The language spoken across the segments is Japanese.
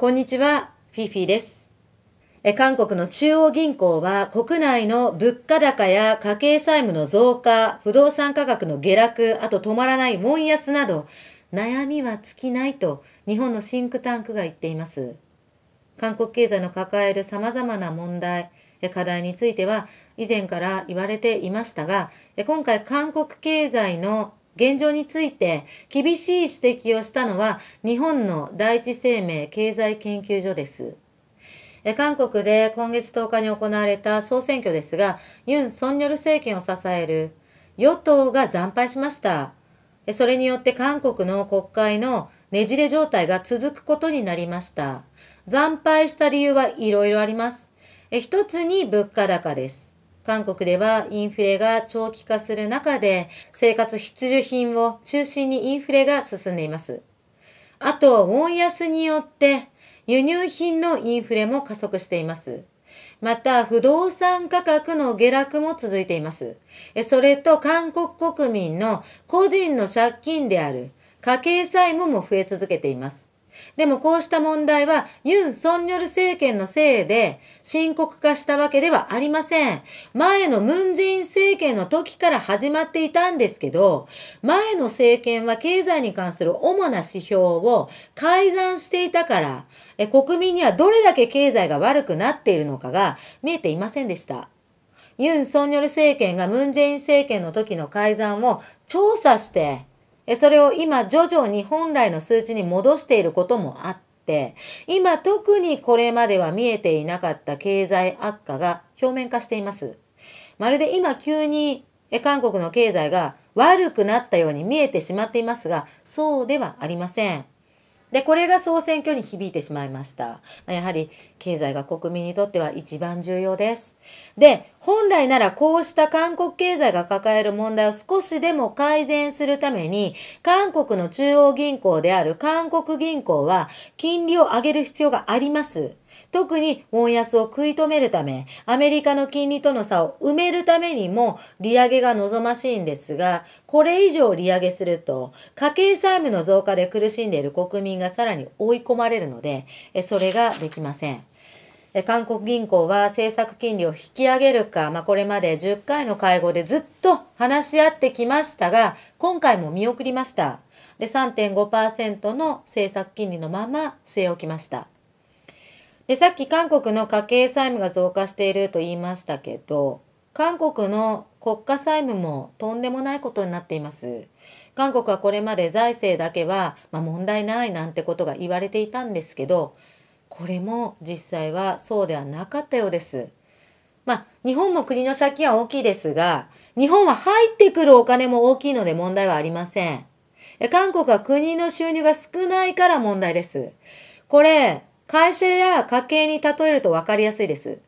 こんにちは、フィフィです。韓国の中央銀行は国内の物価高や家計債務の増加、不動産価格の下落、あと止まらない門安など、悩みは尽きないと日本のシンクタンクが言っています。韓国経済の抱える様々な問題、課題については以前から言われていましたが、今回韓国経済の現状について厳しい指摘をしたのは日本の第一生命経済研究所です。韓国で今月10日に行われた総選挙ですが、ユン・ソンニョル政権を支える与党が惨敗しました。それによって韓国の国会のねじれ状態が続くことになりました。惨敗した理由はいろいろあります。一つに物価高です。韓国ではインフレが長期化する中で、生活必需品を中心にインフレが進んでいます。あと、ウォン安によって、輸入品のインフレも加速しています。また、不動産価格の下落も続いています。それと、韓国国民の個人の借金である家計債務も増え続けています。でもこうした問題はユン・ソンニョル政権のせいで深刻化したわけではありません。前のムン・ジェイン政権の時から始まっていたんですけど、前の政権は経済に関する主な指標を改ざんしていたから、え国民にはどれだけ経済が悪くなっているのかが見えていませんでした。ユン・ソンニョル政権がムン・ジェイン政権の時の改ざんを調査して、それを今徐々に本来の数値に戻していることもあって、今特にこれまでは見えていなかった経済悪化が表面化しています。まるで今急に韓国の経済が悪くなったように見えてしまっていますが、そうではありません。で、これが総選挙に響いてしまいました。やはり経済が国民にとっては一番重要です。で、本来ならこうした韓国経済が抱える問題を少しでも改善するために、韓国の中央銀行である韓国銀行は金利を上げる必要があります。特にウォン安を食い止めるため、アメリカの金利との差を埋めるためにも利上げが望ましいんですが、これ以上利上げすると、家計債務の増加で苦しんでいる国民がさらに追い込まれるので、それができません。韓国銀行は政策金利を引き上げるか、まあ、これまで10回の会合でずっと話し合ってきましたが、今回も見送りました。で、3.5%の政策金利のまま据え置きました。で、さっき韓国の家計債務が増加していると言いましたけど、韓国の国家債務もとんでもないことになっています。韓国はこれまで財政だけは、まあ、問題ないなんてことが言われていたんですけど、これも実際はそうではなかったようです。まあ、日本も国の借金は大きいですが、日本は入ってくるお金も大きいので問題はありません。韓国は国の収入が少ないから問題です。これ、会社や家計に例えると分かりやすいです。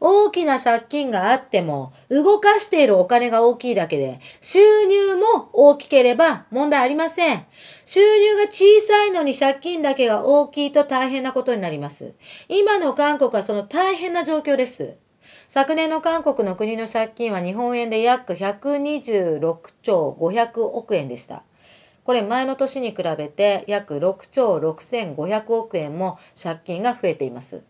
大きな借金があっても、動かしているお金が大きいだけで、収入も大きければ問題ありません。収入が小さいのに借金だけが大きいと大変なことになります。今の韓国はその大変な状況です。昨年の韓国の国の借金は日本円で約126兆500億円でした。これ前の年に比べて約6兆6500億円も借金が増えています。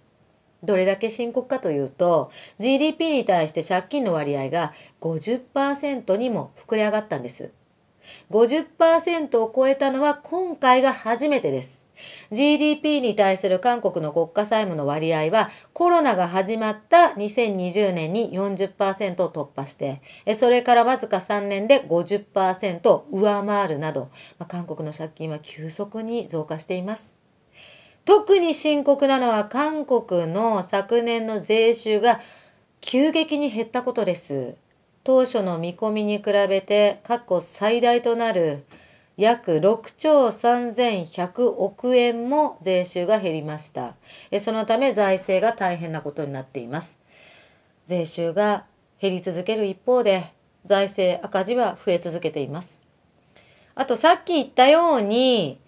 どれだけ深刻かというと GDP に対して借金の割合が50%にも膨れ上がったんです。50%を超えたのは今回が初めてです。GDP に対する韓国の国家債務の割合はコロナが始まった2020年に40%を突破して、それからわずか3年で50%を上回るなど、まあ、韓国の借金は急速に増加しています。特に深刻なのは韓国の昨年の税収が急激に減ったことです。当初の見込みに比べて過去最大となる約6兆3100億円も税収が減りました。そのため財政が大変なことになっています。税収が減り続ける一方で財政赤字は増え続けています。あとさっき言ったように、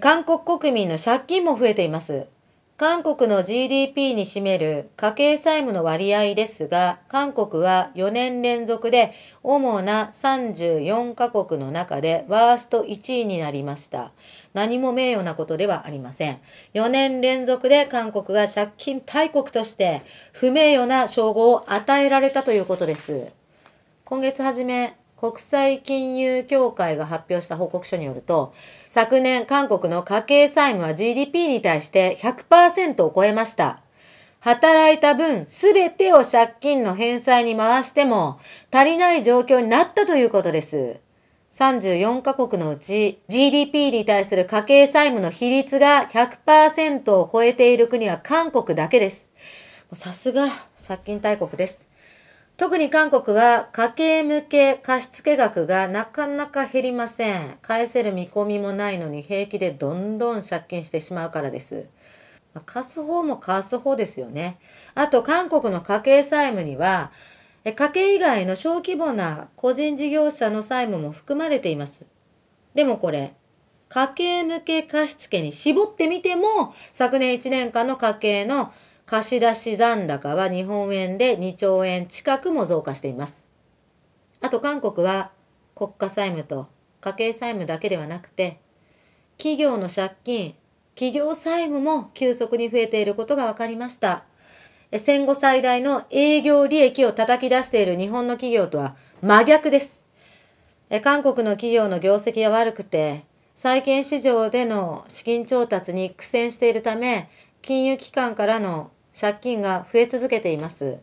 韓国国民の借金も増えています。韓国の GDP に占める家計債務の割合ですが、韓国は4年連続で主な34カ国の中でワースト1位になりました。何も名誉なことではありません。4年連続で韓国が借金大国として不名誉な称号を与えられたということです。今月初め、国際金融協会が発表した報告書によると、昨年韓国の家計債務は GDP に対して100%を超えました。働いた分すべてを借金の返済に回しても足りない状況になったということです。34カ国のうち GDP に対する家計債務の比率が100%を超えている国は韓国だけです。さすが借金大国です。特に韓国は家計向け貸付額がなかなか減りません。返せる見込みもないのに平気でどんどん借金してしまうからです。貸す方も貸す方ですよね。あと韓国の家計債務には、家計以外の小規模な個人事業者の債務も含まれています。でもこれ、家計向け貸付に絞ってみても、昨年1年間の家計の貸出残高は日本円で2兆円近くも増加しています。あと韓国は国家債務と家計債務だけではなくて、企業の借金、企業債務も急速に増えていることが分かりました。戦後最大の営業利益を叩き出している日本の企業とは真逆です。韓国の企業の業績が悪くて、債券市場での資金調達に苦戦しているため、金融機関からの借金が増え続けています。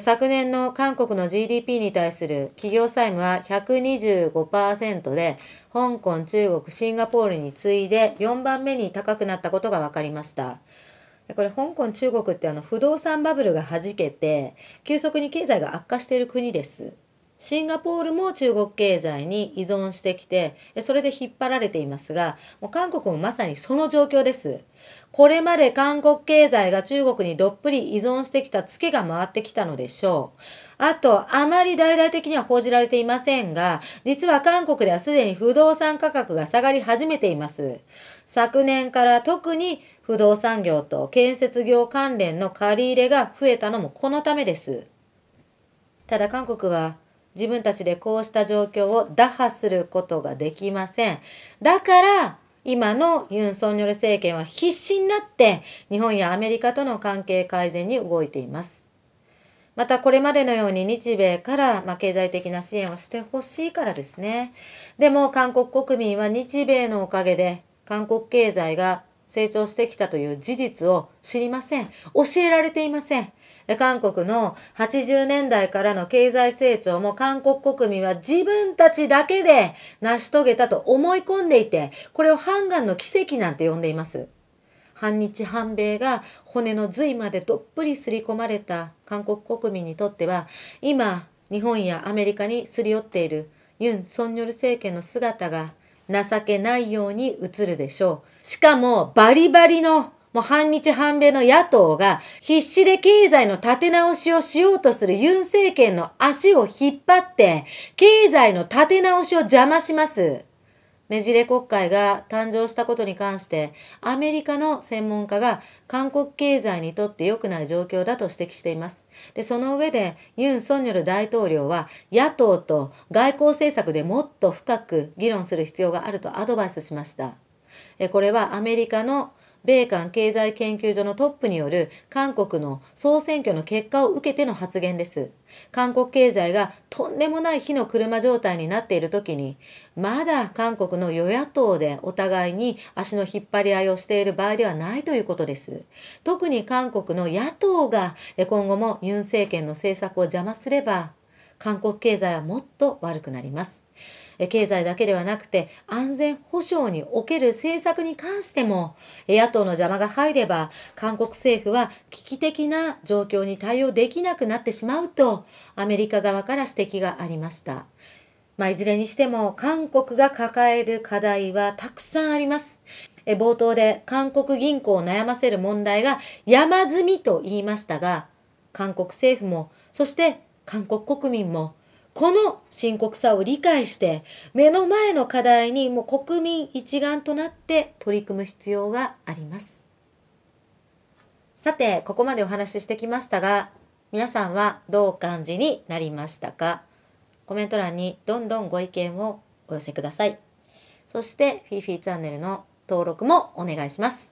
昨年の韓国の GDP に対する企業債務は125%で、香港、中国、シンガポールに次いで4番目に高くなったことが分かりました。これ、香港、中国ってあの不動産バブルが弾けて、急速に経済が悪化している国です。シンガポールも中国経済に依存してきて、それで引っ張られていますが、もう韓国もまさにその状況です。これまで韓国経済が中国にどっぷり依存してきたツケが回ってきたのでしょう。あと、あまり大々的には報じられていませんが、実は韓国ではすでに不動産価格が下がり始めています。昨年から特に不動産業と建設業関連の借り入れが増えたのもこのためです。ただ韓国は自分たちでこうした状況を打破することができません。だから、今のユン・ソンニョル政権は必死になって日本やアメリカとの関係改善に動いています。またこれまでのように日米から、ま経済的な支援をしてほしいからですね。でも韓国国民は日米のおかげで韓国経済が成長してきたという事実を知りません。教えられていません。韓国の80年代からの経済成長も韓国国民は自分たちだけで成し遂げたと思い込んでいて、これをハンガンの奇跡なんて呼んでいます。反日反米が骨の髄までどっぷりすり込まれた韓国国民にとっては、今、日本やアメリカにすり寄っているユン・ソンニョル政権の姿が情けないように映るでしょう。しかも、バリバリのもう反日反米の野党が必死で経済の立て直しをしようとするユン政権の足を引っ張って、経済の立て直しを邪魔します。ねじれ国会が誕生したことに関して、アメリカの専門家が韓国経済にとって良くない状況だと指摘しています。で、その上で、ユン・ソンニョル大統領は、野党と外交政策でもっと深く議論する必要があるとアドバイスしました。これはアメリカの米韓経済研究所のトップによる韓国の総選挙の結果を受けての発言です。韓国経済がとんでもない火の車状態になっている時に、まだ韓国の与野党でお互いに足の引っ張り合いをしている場合ではないということです。特に韓国の野党が今後もユン政権の政策を邪魔すれば、韓国経済はもっと悪くなります。経済だけではなくて安全保障における政策に関しても、野党の邪魔が入れば、韓国政府は危機的な状況に対応できなくなってしまうと、アメリカ側から指摘がありました。まあ、いずれにしても、韓国が抱える課題はたくさんあります。え冒頭で韓国銀行を悩ませる問題が山積みと言いましたが、韓国政府も、そして韓国国民もこの深刻さを理解して、目の前の課題にもう国民一丸となって取り組む必要があります。さて、ここまでお話ししてきましたが、皆さんはどう感じになりましたかコメント欄にどんどんご意見をお寄せください。そして、フィーフィーチャンネルの登録もお願いします。